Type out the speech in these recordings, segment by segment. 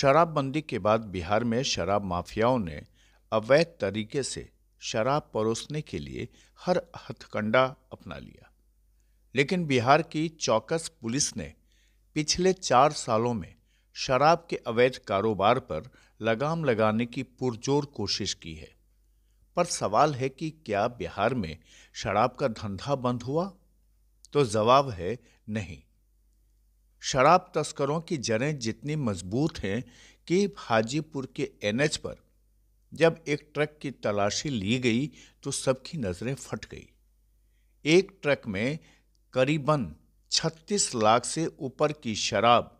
शराबबंदी के बाद बिहार में शराब माफियाओं ने अवैध तरीके से शराब परोसने के लिए हर हथकंडा अपना लिया लेकिन बिहार की चौकस पुलिस ने पिछले चार सालों में शराब के अवैध कारोबार पर लगाम लगाने की पुरजोर कोशिश की है पर सवाल है कि क्या बिहार में शराब का धंधा बंद हुआ तो जवाब है नहीं शराब तस्करों की जड़ें जितनी मजबूत हैं कि हाजीपुर के एनएच पर जब एक ट्रक की तलाशी ली गई तो सबकी नज़रें फट गई एक ट्रक में करीबन 36 लाख से ऊपर की शराब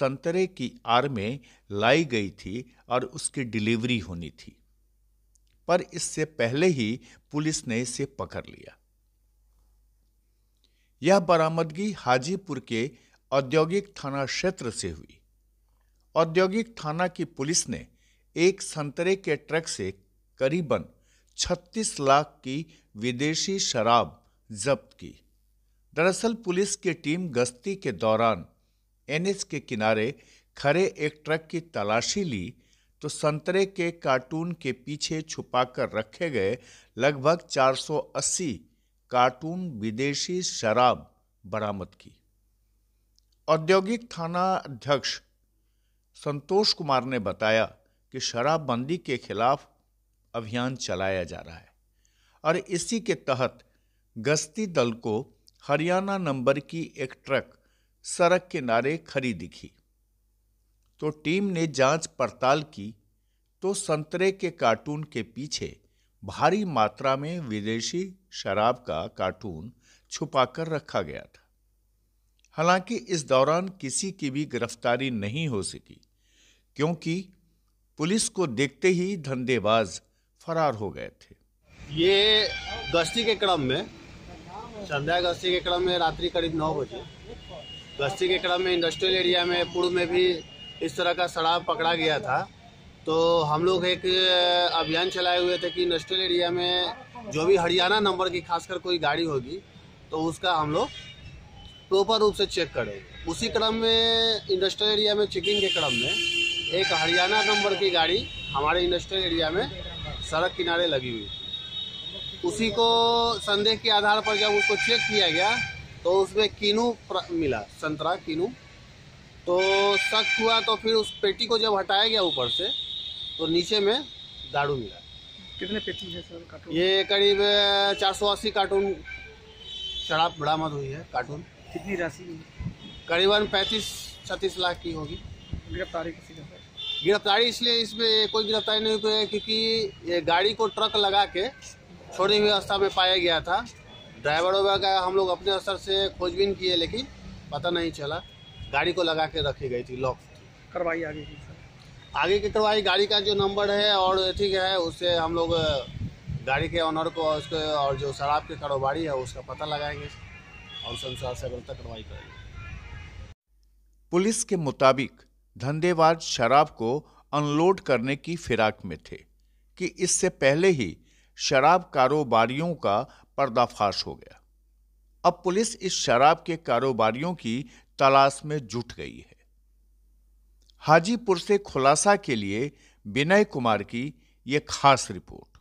संतरे की आर में लाई गई थी और उसकी डिलीवरी होनी थी पर इससे पहले ही पुलिस ने इसे पकड़ लिया यह बरामदगी हाजीपुर के औद्योगिक थाना क्षेत्र से हुई औद्योगिक थाना की पुलिस ने एक संतरे के ट्रक से करीबन 36 लाख की विदेशी शराब जब्त की दरअसल पुलिस की टीम गश्ती के दौरान एनएच के किनारे खड़े एक ट्रक की तलाशी ली तो संतरे के कार्टून के पीछे छुपाकर रखे गए लगभग 480 कार्टून विदेशी शराब बरामद की औद्योगिक थाना अध्यक्ष संतोष कुमार ने बताया कि शराबबंदी के खिलाफ अभियान चलाया जा रहा है और इसी के तहत गश्ती दल को हरियाणा नंबर की एक ट्रक सड़क किनारे खड़ी दिखी तो टीम ने जांच पड़ताल की तो संतरे के कार्टून के पीछे भारी मात्रा में विदेशी शराब का कार्टून छुपाकर रखा गया था हालांकि इस दौरान किसी की भी गिरफ्तारी नहीं हो सकी क्योंकि पुलिस को देखते ही धंधेबाज फरार हो गए थे ये गश्ती के क्रम में संध्या गश्ती के क्रम में रात्रि करीब नौ बजे गश्ती के क्रम में इंडस्ट्रियल एरिया में पूर्व में भी इस तरह का शराब पकड़ा गया था तो हम लोग एक अभियान चलाए हुए थे कि इंडस्ट्रियल एरिया में जो भी हरियाणा नंबर की खासकर कोई गाड़ी होगी तो उसका हम लोग प्रॉपर रूप से चेक करें उसी क्रम में इंडस्ट्रियल एरिया में चेकिंग के क्रम में एक हरियाणा नंबर की गाड़ी हमारे इंडस्ट्रियल एरिया में सड़क किनारे लगी हुई थी उसी को संदेह के आधार पर जब उसको चेक किया गया तो उसमें किनू मिला संतरा किनू तो शक हुआ तो फिर उस पेटी को जब हटाया गया ऊपर से तो नीचे में दारू मिला कितने पेटी है सर कार्टून ये करीब चार सौ अस्सी कार्टून शराब बरामद हुई है कार्टून कितनी राशि करीबन पैंतीस छत्तीस लाख की होगी गिरफ्तारी किसी का गिरफ्तारी इसलिए इसमें कोई गिरफ्तारी नहीं हुई है क्योंकि ये गाड़ी को ट्रक लगा के छोड़ी हुई अवस्था में पाया गया था ड्राइवर वगैरह का हम लोग अपने स्तर से खोजबीन किए लेकिन पता नहीं चला गाड़ी को लगा के रखी गई थी लॉक करवाई आगे की आगे की करवाई गाड़ी का जो नंबर है और ठीक है उससे हम लोग गाड़ी के ऑनर को उसके और जो शराब के कारोबारी है उसका पता लगाएंगे और उस अनुसार सगलता करवाई करेंगे पुलिस के मुताबिक धंधेवाज शराब को अनलोड करने की फिराक में थे कि इससे पहले ही शराब कारोबारियों का पर्दाफाश हो गया अब पुलिस इस शराब के कारोबारियों की तलाश में जुट गई है हाजीपुर से खुलासा के लिए विनय कुमार की यह खास रिपोर्ट